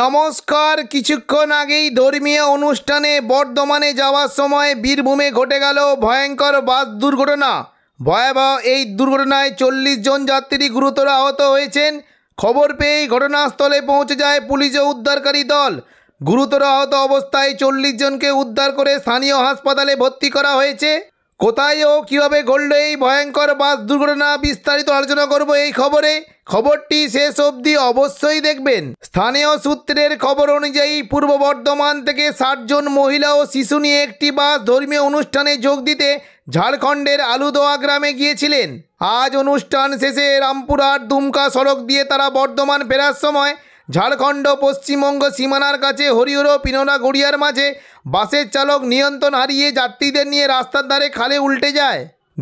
নমস্কার কিছুক্ষণ আগেই ধর্মীয় অনুষ্ঠানে বর্ধমানে যাওয়ার সময় বীরভূমে ঘটে গেল ভয়ঙ্কর বাস দুর্ঘটনা ভয়াবহ এই দুর্ঘটনায় চল্লিশ জন যাত্রী গুরুতর আহত হয়েছেন খবর পেয়েই ঘটনাস্থলে পৌঁছে যায় পুলিশ ও উদ্ধারকারী দল গুরুতর আহত অবস্থায় চল্লিশ জনকে উদ্ধার করে স্থানীয় হাসপাতালে ভর্তি করা হয়েছে কোথায় ও কীভাবে ঘটল এই ভয়ঙ্কর বাস দুর্ঘটনা বিস্তারিত আলোচনা করব এই খবরে খবরটি শেষ অবধি অবশ্যই দেখবেন স্থানীয় সূত্রের খবর অনুযায়ী পূর্ব বর্ধমান থেকে ষাটজন মহিলা ও শিশু নিয়ে একটি বাস ধর্মীয় অনুষ্ঠানে যোগ দিতে ঝাড়খণ্ডের আলুদোয়া গ্রামে গিয়েছিলেন আজ অনুষ্ঠান শেষে রামপুরহাট দুমকা সড়ক দিয়ে তারা বর্ধমান ফেরার সময় ঝাড়খণ্ড পশ্চিমবঙ্গ সীমানার কাছে হরিহর পিনোনা গড়িয়ার মাঝে বাসের চালক নিয়ন্ত্রণ হারিয়ে যাত্রীদের নিয়ে রাস্তার ধারে খালে উল্টে যায়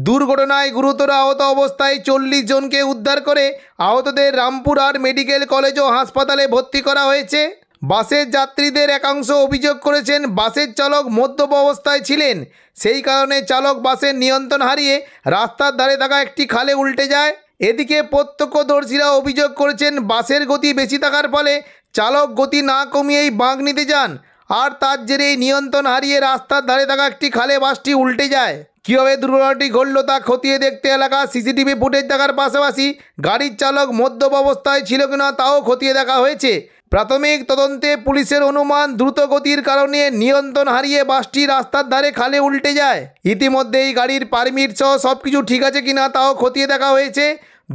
দুর্ঘটনায় গুরুতর আহত অবস্থায় চল্লিশ জনকে উদ্ধার করে আহতদের রামপুর আর মেডিকেল কলেজ ও হাসপাতালে ভর্তি করা হয়েছে বাসের যাত্রীদের একাংশ অভিযোগ করেছেন বাসের চালক মদ্যপ অবস্থায় ছিলেন সেই কারণে চালক বাসের নিয়ন্ত্রণ হারিয়ে রাস্তার ধারে থাকা একটি খালে উল্টে যায় এদিকে প্রত্যক্ষদর্শীরা অভিযোগ করেছেন বাসের গতি বেশি থাকার ফলে চালক গতি না কমিয়েই বাঁক নিতে যান আর তার জেরে নিয়ন্ত্রণ হারিয়ে রাস্তার ধারে থাকা একটি খালে বাসটি উল্টে যায় কীভাবে দুর্ঘটনাটি ঘটল তা খতিয়ে দেখতে এলাকা সিসিটিভি ফুটেজ দেখার পাশাপাশি গাড়ির চালক মদ্যপ অবস্থায় ছিল কিনা তাও খতিয়ে দেখা হয়েছে প্রাথমিক তদন্তে পুলিশের অনুমান দ্রুত গতির কারণে নিয়ন্ত্রণ হারিয়ে বাসটি রাস্তার ধারে খালে উল্টে যায় ইতিমধ্যে এই গাড়ির পারমিট সহ সব কিছু ঠিক আছে কিনা তাও খতিয়ে দেখা হয়েছে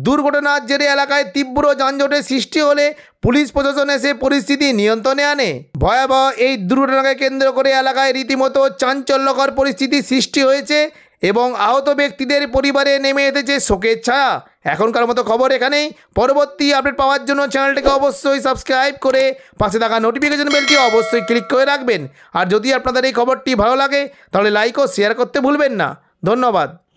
দুর্ঘটনার জেরে এলাকায় তীব্র যানজটের সৃষ্টি হলে পুলিশ প্রশাসন এসে পরিস্থিতি নিয়ন্ত্রণে আনে ভয়াবহ এই দুর্ঘটনাকে কেন্দ্র করে এলাকায় রীতিমতো চাঞ্চল্যকর পরিস্থিতি সৃষ্টি হয়েছে এবং আহত ব্যক্তিদের পরিবারে নেমে এসেছে শোকের ছায়া এখনকার মতো খবর এখানেই পরবর্তী আপডেট পাওয়ার জন্য চ্যানেলটিকে অবশ্যই সাবস্ক্রাইব করে পাশে থাকা নোটিফিকেশন বেলটি অবশ্যই ক্লিক করে রাখবেন আর যদি আপনাদের এই খবরটি ভালো লাগে তাহলে লাইক ও শেয়ার করতে ভুলবেন না ধন্যবাদ